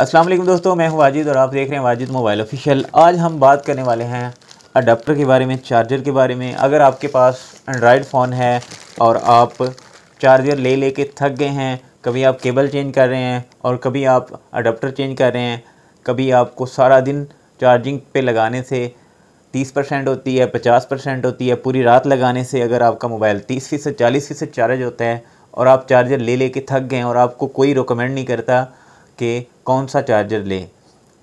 असलम दोस्तों मैं हूं वाजिद और आप देख रहे हैं वाजिद मोबाइल ऑफिशियल आज हम बात करने वाले हैं अडाप्टर के बारे में चार्जर के बारे में अगर आपके पास एंड्रॉयड फ़ोन है और आप चार्जर ले ले थक गए हैं कभी आप केबल चेंज कर रहे हैं और कभी आप अडाप्टर चेंज कर रहे हैं कभी आपको सारा दिन चार्जिंग पे लगाने से तीस परसेंट होती है पचास परसेंट होती है पूरी रात लगाने से अगर आपका मोबाइल तीस फीसद चालीस फीसद चार्ज होता है और आप चार्जर ले ले थक गए हैं और आपको कोई रिकमेंड नहीं करता कि कौन सा चार्जर ले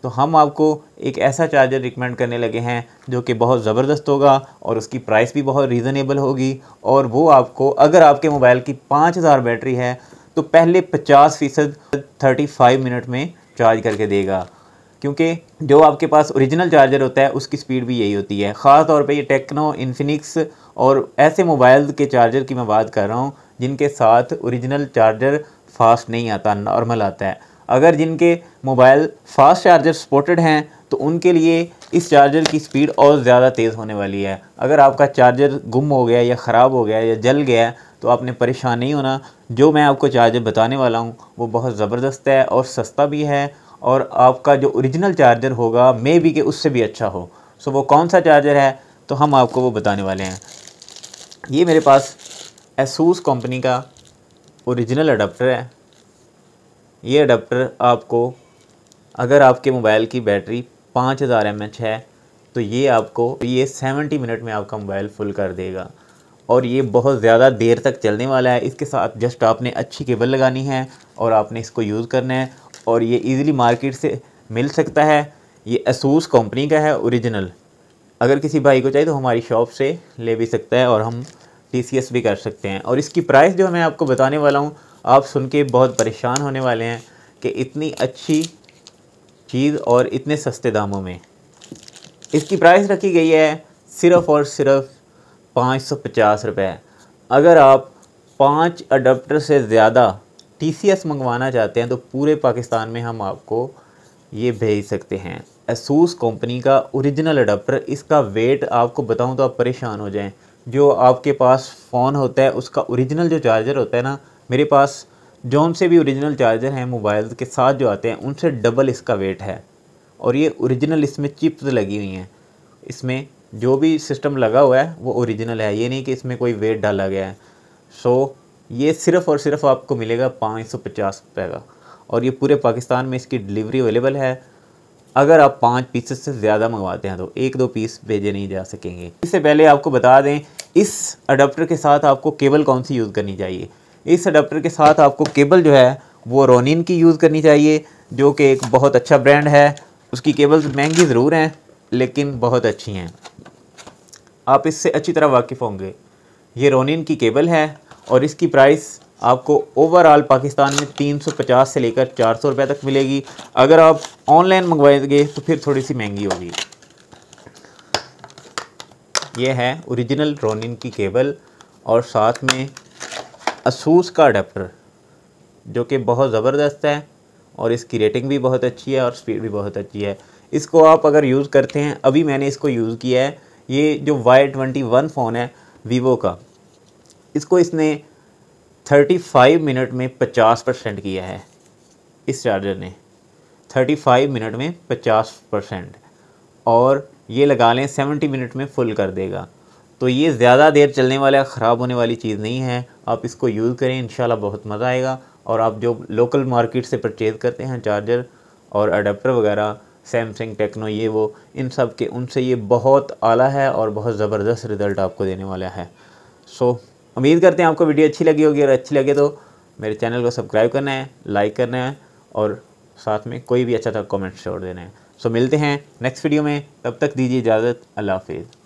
तो हम आपको एक ऐसा चार्जर रिकमेंड करने लगे हैं जो कि बहुत ज़बरदस्त होगा और उसकी प्राइस भी बहुत रीज़नेबल होगी और वो आपको अगर आपके मोबाइल की पाँच हज़ार बैटरी है तो पहले पचास फ़ीसद थर्टी फाइव मिनट में चार्ज करके देगा क्योंकि जो आपके पास ओरिजिनल चार्जर होता है उसकी स्पीड भी यही होती है ख़ास तौर पे ये टेक्नो इन्फिनिक्स और ऐसे मोबाइल के चार्जर की मैं बात कर रहा हूँ जिनके साथ ओरिजिनल चार्जर फास्ट नहीं आता नॉर्मल आता है अगर जिनके मोबाइल फास्ट चार्जर सपोर्टेड हैं तो उनके लिए इस चार्जर की स्पीड और ज़्यादा तेज़ होने वाली है अगर आपका चार्जर गुम हो गया या ख़राब हो गया या जल गया तो आपने परेशान नहीं होना जो मैं आपको चार्जर बताने वाला हूँ वो बहुत ज़बरदस्त है और सस्ता भी है और आपका जो ओरिजिनल चार्जर होगा मे बी के उससे भी अच्छा हो सो वो कौन सा चार्जर है तो हम आपको वो बताने वाले हैं ये मेरे पास एसूस कंपनी का ओरिजिनल अडाप्टर है ये अडाप्टर आपको अगर आपके मोबाइल की बैटरी पाँच हज़ार एम एच है तो ये आपको ये सेवेंटी मिनट में आपका मोबाइल फुल कर देगा और ये बहुत ज़्यादा देर तक चलने वाला है इसके साथ जस्ट आपने अच्छी केबल लगानी है और आपने इसको यूज़ करना है और ये इजीली मार्केट से मिल सकता है ये असूस कंपनी का है ओरिजिनल अगर किसी भाई को चाहिए तो हमारी शॉप से ले भी सकता है और हम टी भी कर सकते हैं और इसकी प्राइस जो मैं आपको बताने वाला हूँ आप सुन के बहुत परेशान होने वाले हैं कि इतनी अच्छी चीज़ और इतने सस्ते दामों में इसकी प्राइस रखी गई है सिर्फ़ और सिर्फ पाँच सौ पचास अगर आप पाँच अडाप्टर से ज़्यादा टी सी एस मंगवाना चाहते हैं तो पूरे पाकिस्तान में हम आपको ये भेज सकते हैं एसूस कंपनी का ओरिजिनल अडाप्टर इसका वेट आपको बताऊं तो आप परेशान हो जाएं जो आपके पास फ़ोन होता है उसका ओरिजिनल जो चार्जर होता है ना मेरे पास जोन से भी ओरिजिनल चार्जर हैं मोबाइल के साथ जो आते हैं उनसे डबल इसका वेट है और ये ओरिजिनल इसमें चिप्स लगी हुई हैं इसमें जो भी सिस्टम लगा हुआ है वो ओरिजिनल है ये नहीं कि इसमें कोई वेट डाला गया है सो ये सिर्फ़ और सिर्फ आपको मिलेगा पाँच सौ पचास रुपये का और ये पूरे पाकिस्तान में इसकी डिलीवरी अवेलेबल है अगर आप पाँच पीसेस से ज़्यादा मंगवाते हैं तो एक दो पीस भेजे नहीं जा सकेंगे इससे पहले आपको बता दें इस अडाप्टर के साथ आपको केबल कौन सी यूज़ करनी चाहिए इस अडाप्टर के साथ आपको केबल जो है वो रोनिन की यूज़ करनी चाहिए जो कि एक बहुत अच्छा ब्रांड है उसकी केबल्स महंगी ज़रूर हैं लेकिन बहुत अच्छी हैं आप इससे अच्छी तरह वाकिफ़ होंगे ये रोनिन की केबल है और इसकी प्राइस आपको ओवरऑल पाकिस्तान में 350 से लेकर 400 रुपये तक मिलेगी अगर आप ऑनलाइन मंगवाएंगे तो फिर थोड़ी सी महंगी होगी ये है ओरिजिनल रोनिन की केबल और साथ में असूस का अडेप्टर जो कि बहुत ज़बरदस्त है और इसकी रेटिंग भी बहुत अच्छी है और स्पीड भी बहुत अच्छी है इसको आप अगर यूज़ करते हैं अभी मैंने इसको यूज़ किया है ये जो वाई ट्वेंटी वन फ़ोन है वीवो का इसको इसने 35 मिनट में 50 परसेंट किया है इस चार्जर ने 35 मिनट में 50 परसेंट और ये लगा लें 70 मिनट में फुल कर देगा तो ये ज़्यादा देर चलने वाला ख़राब होने वाली चीज़ नहीं है आप इसको यूज़ करें इन बहुत मज़ा आएगा और आप जो लोकल मार्केट से परचेज़ करते हैं चार्जर और अडेप्टर वगैरह सैमसंग टेक्नो ये वो इन सब के उनसे ये बहुत आला है और बहुत ज़बरदस्त रिज़ल्ट आपको देने वाला है सो so, उम्मीद करते हैं आपको वीडियो अच्छी लगी होगी अगर अच्छी लगे तो मेरे चैनल को सब्सक्राइब करना है लाइक करना है और साथ में कोई भी अच्छा था कमेंट छोड़ देना है सो मिलते हैं नेक्स्ट वीडियो में तब तक दीजिए इजाज़त अल्लाह हाफिज़